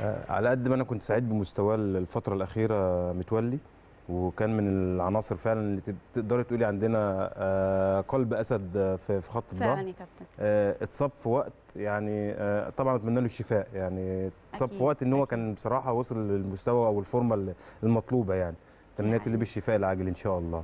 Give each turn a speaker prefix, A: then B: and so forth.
A: آه، على قد ما انا كنت سعيد بمستواه الفتره الاخيره متولي وكان من العناصر فعلا اللي تقدري تقولي عندنا آه، قلب اسد في خط الضهر فعلا يا كابتن آه، اتصاب في وقت يعني طبعا اتمنى له الشفاء يعني اتصاب في وقت ان هو كان بصراحه وصل للمستوى او الفورمه المطلوبه يعني تمنيات اللي بالشفاء
B: العاجل ان شاء الله